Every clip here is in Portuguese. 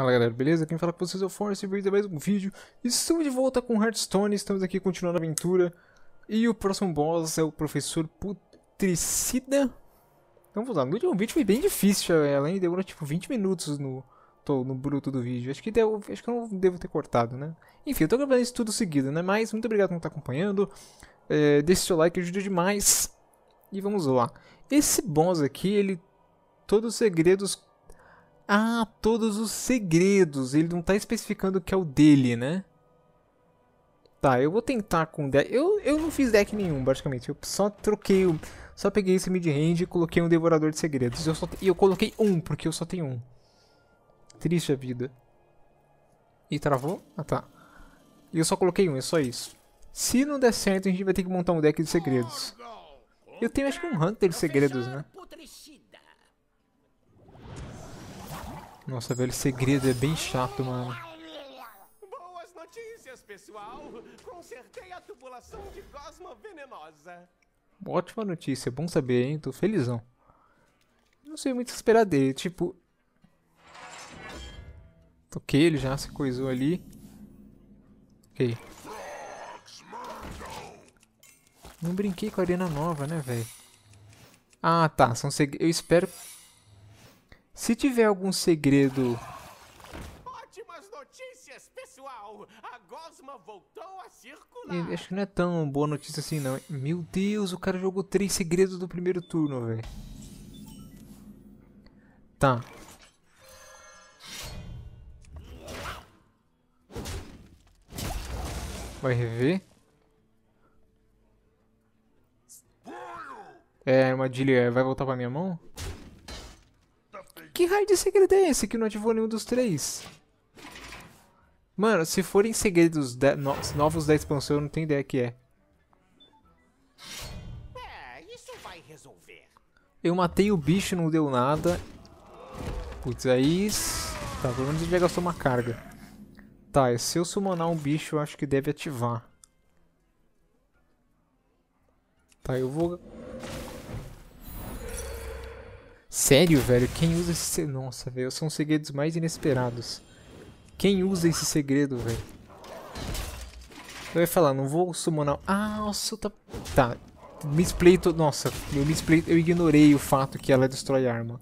Fala galera, beleza? Quem fala com vocês é o Force e é mais um vídeo. Estamos de volta com Hearthstone, estamos aqui continuando a aventura. E o próximo boss é o Professor Putricida. Então vamos lá, no último vídeo foi bem difícil, é, além de demorou tipo 20 minutos no, tô, no bruto do vídeo. Acho que, deu, acho que eu não devo ter cortado, né? Enfim, eu tô gravando isso tudo seguido, né? Mas muito obrigado por estar acompanhando. É, deixe seu like, ajuda demais. E vamos lá. Esse boss aqui, ele... Todos os segredos ah, todos os segredos. Ele não está especificando o que é o dele, né? Tá, eu vou tentar com deck. Eu, eu não fiz deck nenhum, basicamente. Eu só troquei o. Só peguei esse mid-range e coloquei um devorador de segredos. Eu só te... E eu coloquei um, porque eu só tenho um. Triste a vida. E travou? Ah tá. E eu só coloquei um, é só isso. Se não der certo, a gente vai ter que montar um deck de segredos. Eu tenho acho que um Hunter de segredos, né? Nossa, velho, segredo é bem chato, mano. Boas notícias, pessoal! Consertei a tubulação de gosma venenosa. Ótima notícia, é bom saber, hein? Tô felizão. Não sei muito o que esperar dele, tipo... Toquei, ele já se coisou ali. Ok. Não brinquei com a arena nova, né, velho? Ah, tá. São seg... Eu espero se tiver algum segredo... Ótimas notícias, pessoal! A gosma voltou a circular! Acho que não é tão boa notícia assim, não. Meu Deus, o cara jogou três segredos do primeiro turno, velho. Tá. Vai rever? É, armadilha, é, vai voltar pra minha mão? que raio de segredo é esse que não ativou nenhum dos três? Mano, se forem segredos de... novos da expansão, eu não tenho ideia que é. É, isso vai resolver. Eu matei o bicho, não deu nada. Putz, aí... É tá, pelo menos ele já gastou uma carga. Tá, se eu summonar um bicho, eu acho que deve ativar. Tá, eu vou Sério, velho? Quem usa esse... Nossa, velho, são os segredos mais inesperados. Quem usa esse segredo, velho? Eu ia falar, não vou summonar... Ah, nossa, tá... Tá, misplay... To... Nossa, eu misplay... Eu ignorei o fato que ela destrói arma.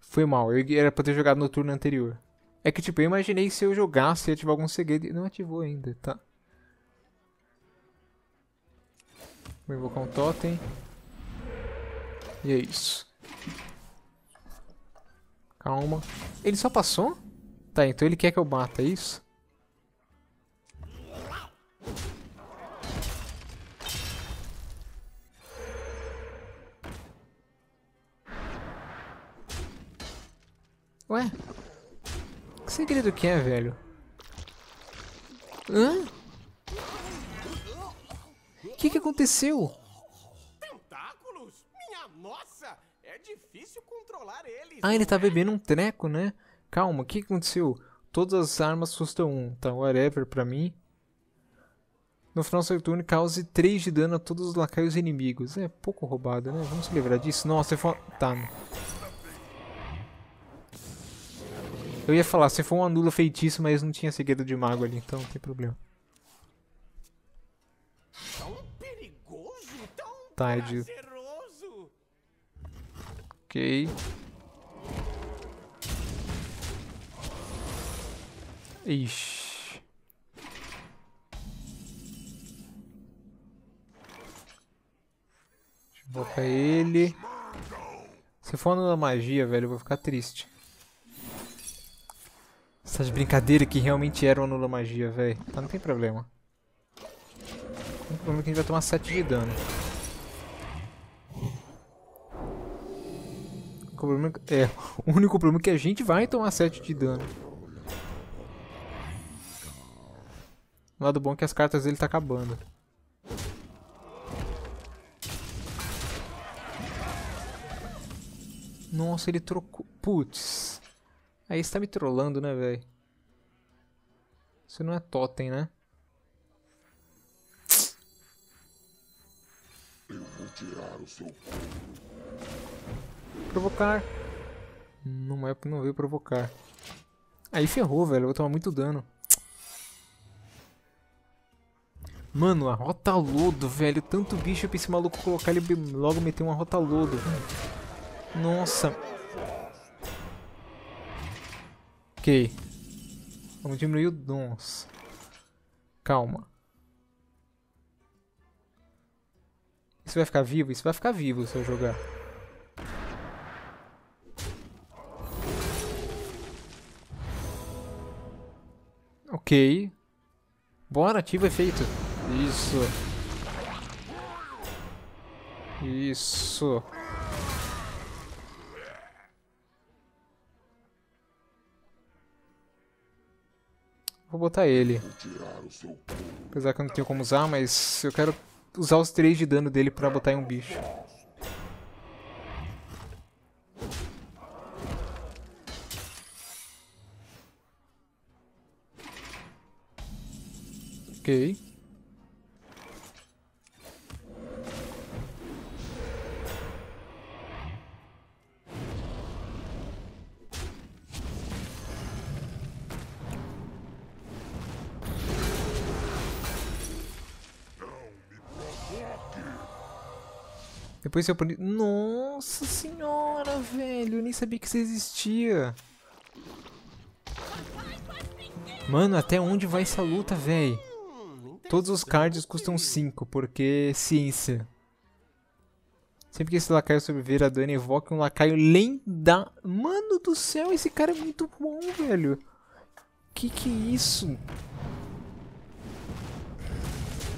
Foi mal, eu era pra ter jogado no turno anterior. É que, tipo, eu imaginei se eu jogasse e ativar algum segredo e não ativou ainda, tá? Vou invocar um totem. E é isso. Calma. Ele só passou? Tá, então ele quer que eu mata, é isso? Ué? Que segredo que é, velho? Hã? que, que aconteceu? Tentáculos? Minha nossa! É difícil controlar eles. Ah, ele tá bebendo um treco, né? Calma, o que, que aconteceu? Todas as armas custam um, tá? Whatever pra mim. No final do seu turno, cause 3 de dano a todos os lacaios inimigos. É pouco roubado, né? Vamos se livrar disso. Nossa, for... Tá. Eu ia falar, se for um anula feitiço, mas não tinha segredo de mago ali, então não tem problema. tarde. Ok. Ixi. Invoca ele. Se for na magia, velho, eu vou ficar triste. Essas brincadeiras que realmente eram anula magia, velho. Tá, não tem problema. Não tem problema que a gente vai tomar 7 de dano. problema é, o único problema é que a gente vai tomar 7 de dano. O lado bom é que as cartas dele tá acabando. Nossa, ele trocou. Putz. Aí está me trollando, né, velho? Você não é totem, né? Eu vou tirar o seu corpo. Provocar. Não é porque não veio provocar. Aí ferrou, velho. Eu vou tomar muito dano. Mano, a rota lodo, velho. Tanto bicho pra esse maluco colocar ele logo meter uma rota lodo. Nossa. Ok. Vamos diminuir o dons. Calma. Isso vai ficar vivo? Isso vai ficar vivo se eu jogar. Ok. Bora, ativa efeito. É Isso. Isso. Vou botar ele. Apesar que eu não tenho como usar, mas eu quero usar os três de dano dele pra botar em um bicho. Ok. Depois eu aprendi... Nossa senhora, velho. Eu nem sabia que isso existia. Mano, até onde vai essa luta, velho? Todos os cards custam 5, porque ciência. Sempre que esse lacaio sobreviver a dano, invoca um lacaio lenda. Mano do céu, esse cara é muito bom, velho. Que que é isso?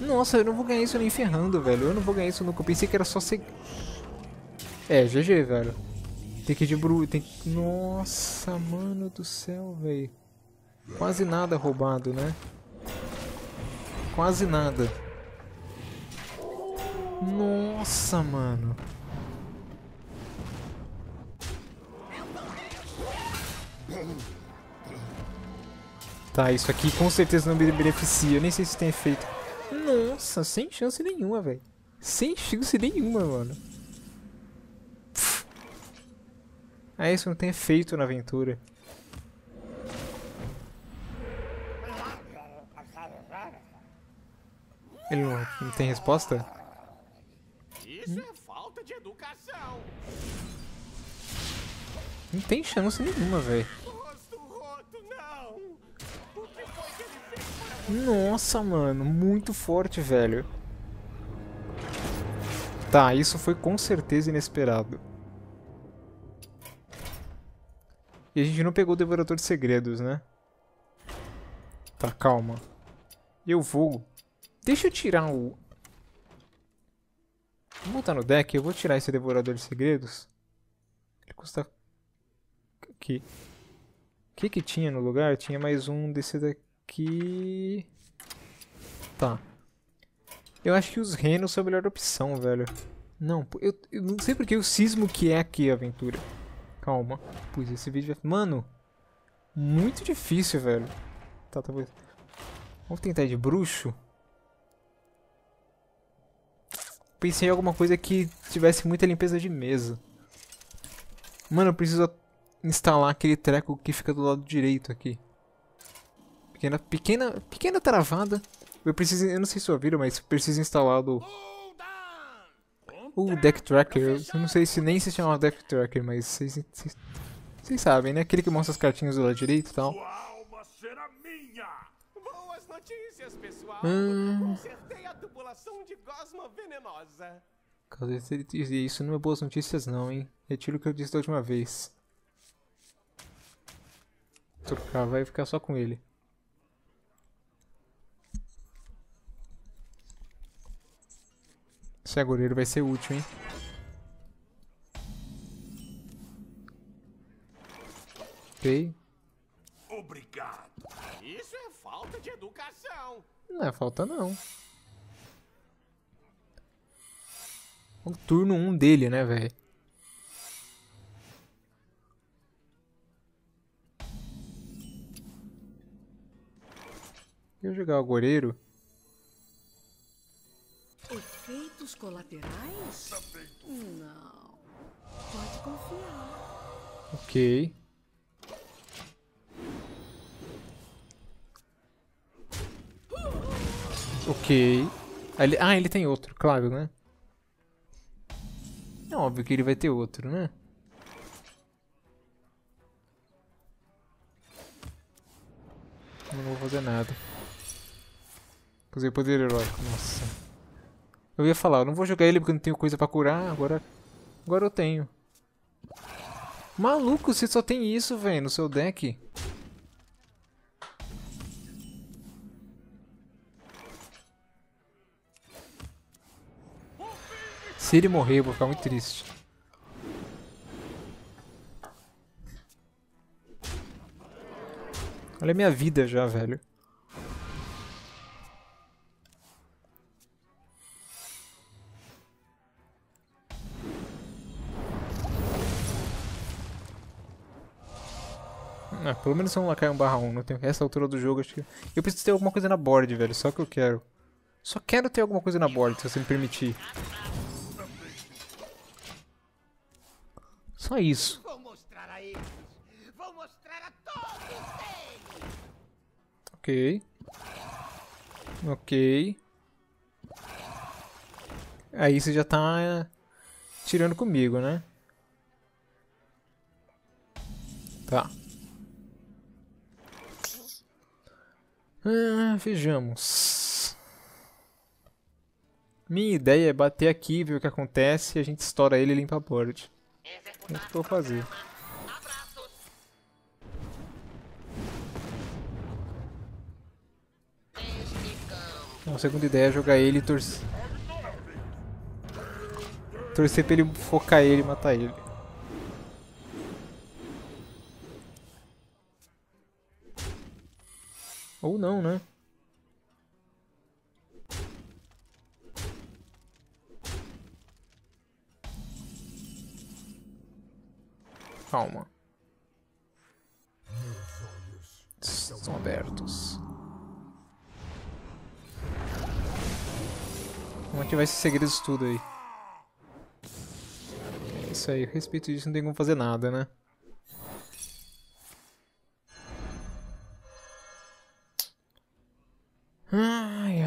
Nossa, eu não vou ganhar isso nem ferrando, velho. Eu não vou ganhar isso nunca. Eu pensei que era só ser... É, GG, velho. Tem que ir de bru... Tem... Nossa, mano do céu, velho. Quase nada roubado, né? Quase nada. Nossa, mano. Tá, isso aqui com certeza não me beneficia. Eu nem sei se tem efeito. Nossa, sem chance nenhuma, velho. Sem chance nenhuma, mano. Pff. É isso não tem efeito na aventura. Ele não, não tem resposta? Isso hum? é falta de educação. Não tem chance nenhuma, velho. Nossa, mano, muito forte, velho. Tá, isso foi com certeza inesperado. E a gente não pegou o Devorador de Segredos, né? Tá, calma. Eu vou Deixa eu tirar o... Vamos botar tá no deck, eu vou tirar esse Devorador de Segredos. Ele custa... Aqui. O que que tinha no lugar? Tinha mais um desse daqui... Tá. Eu acho que os renos são a melhor opção, velho. Não, eu, eu não sei porque o cismo que é aqui a aventura. Calma. Pois esse vídeo vai... Mano! Muito difícil, velho. Tá, talvez... Tá... Vamos tentar de bruxo? pensei em alguma coisa que tivesse muita limpeza de mesa. Mano, eu preciso instalar aquele treco que fica do lado direito aqui. Pequena, pequena, pequena travada. Eu preciso, eu não sei se ouviram, mas preciso instalar do... O Deck Tracker, eu não sei se nem se chama Deck Tracker, mas vocês, vocês, vocês sabem, né? Aquele que mostra as cartinhas do lado direito e tal notícias, pessoal. Ah. Consertei a tubulação de gosma venenosa. Caso dizia, isso não é boas notícias não, hein? Retiro é o que eu disse da última vez. Trocar, vai ficar só com ele. Esse agoureiro vai ser útil, hein? Ok. Não é falta não. O turno 1 um dele, né, velho? Eu jogar o goreiro. Efeitos colaterais? Tá não. Pode confiar. Ok. Ok. Ele... Ah, ele tem outro, claro, né? É óbvio que ele vai ter outro, né? Não vou fazer nada. Usei poder heróico, nossa. Eu ia falar, eu não vou jogar ele porque não tenho coisa pra curar, agora... Agora eu tenho. Maluco, você só tem isso, velho, no seu deck. se ele morrer, eu vou ficar muito triste. Olha a minha vida já, velho. Ah, pelo menos um Lacaio 1 barra 1. Não tenho... Essa altura do jogo, acho que... Eu preciso ter alguma coisa na board, velho. Só que eu quero. Só quero ter alguma coisa na board, se você me permitir. Só isso. Vou mostrar a eles. Vou mostrar a todos eles. Ok. Ok. Aí você já tá eh, tirando comigo, né? Tá. Ah, vejamos. Minha ideia é bater aqui, ver o que acontece, a gente estoura ele e limpa a board o que eu vou fazer. Uma segunda ideia é jogar ele e torcer. Torcer pra ele focar ele e matar ele. Ou não, né? Calma. Estão abertos. É Vamos ativar esses segredos tudo aí. É isso aí, a respeito disso não tem como fazer nada, né? Ai,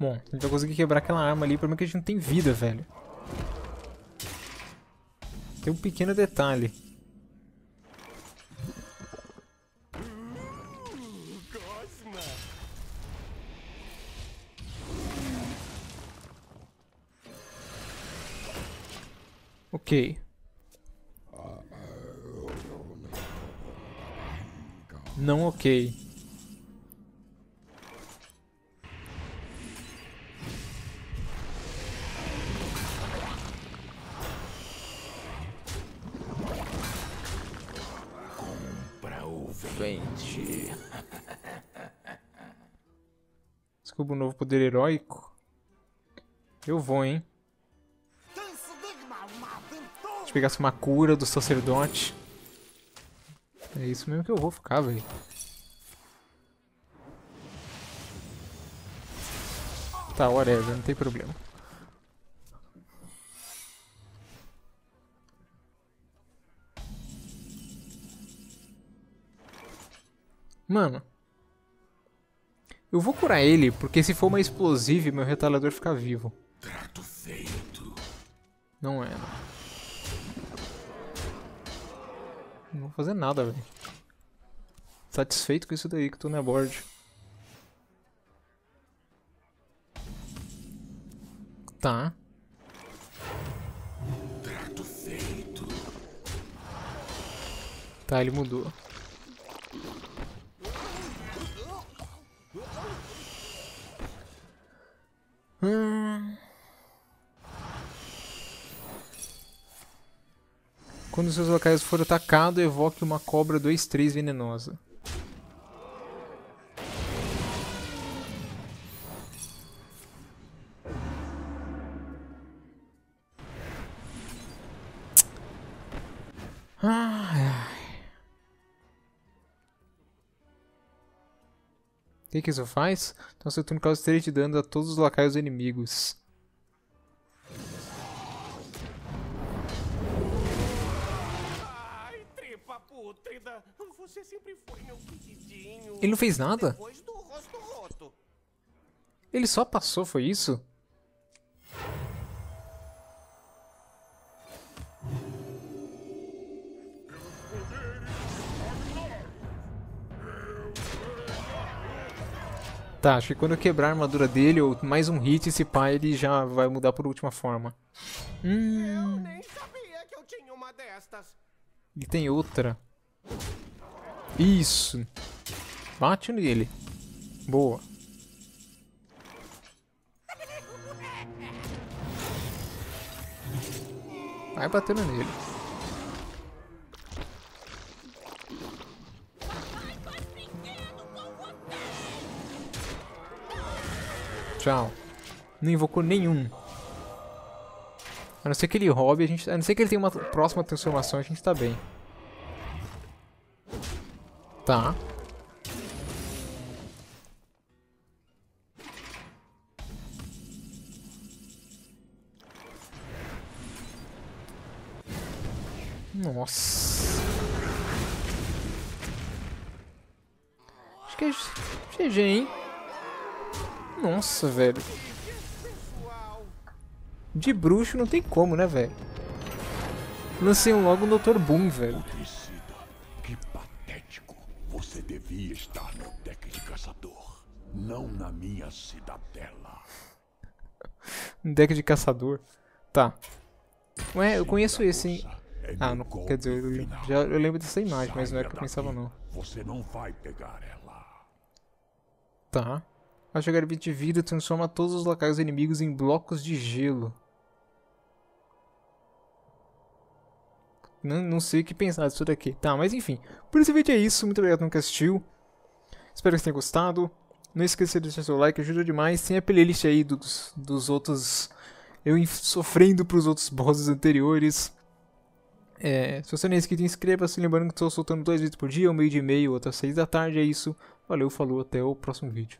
Bom, a gente vai conseguir quebrar aquela arma ali. Pelo menos que a gente não tem vida, velho. Tem um pequeno detalhe. Ok. Não ok. cubo novo poder heróico. Eu vou, hein. Se pegasse uma cura do sacerdote. É isso mesmo que eu vou ficar, velho. Tá, whatever, não tem problema. Mano, eu vou curar ele, porque se for uma explosiva, meu retalhador fica vivo. Trato feito. Não é, não. Né? Não vou fazer nada, velho. Satisfeito com isso daí que tô na board. Tá. Trato feito. Tá, ele mudou. Hum. Quando seus locais forem atacados, evoque uma cobra 2-3 venenosa. Ah, é. O que, que isso faz? Então seu turno causa 3 de dano a todos os lacaios inimigos. Ai, tripa Você sempre foi meu queridinho. Ele não fez nada? Ele só passou, foi isso? Tá, acho que quando eu quebrar a armadura dele, ou mais um hit, esse pai ele já vai mudar por última forma. Hum. E tem outra. Isso. Bate nele. Boa. Vai batendo nele. Tchau. Não invocou nenhum. A não ser que ele roube, a, gente, a não ser que ele tenha uma próxima transformação, a gente tá bem. Tá. Nossa. Acho que é GG, é hein? Nossa, velho. De bruxo não tem como, né, velho? Lancei logo o Dr. Boom, velho. Que patético. Você devia estar no deck de caçador, não na minha cidadela. um deck de caçador? Tá. Ué, eu conheço esse, hein? É ah, não, quer dizer, eu, já, eu lembro dessa imagem, mas não é que eu pensava, não. Você não vai pegar ela. Tá. Ao jogar bit de vida, transforma todos os locais inimigos em blocos de gelo. Não, não sei o que pensar disso daqui. Tá, mas enfim. Por esse vídeo é isso. Muito obrigado por nunca assistiu. Espero que você tenha gostado. Não esqueça de deixar seu like, ajuda demais. Tem a playlist aí dos, dos outros... Eu sofrendo pros outros bosses anteriores. É, se você não é inscrito, inscreva-se. Lembrando que estou soltando dois vídeos por dia, um meio de e-mail, outro às seis da tarde. É isso. Valeu, falou, até o próximo vídeo.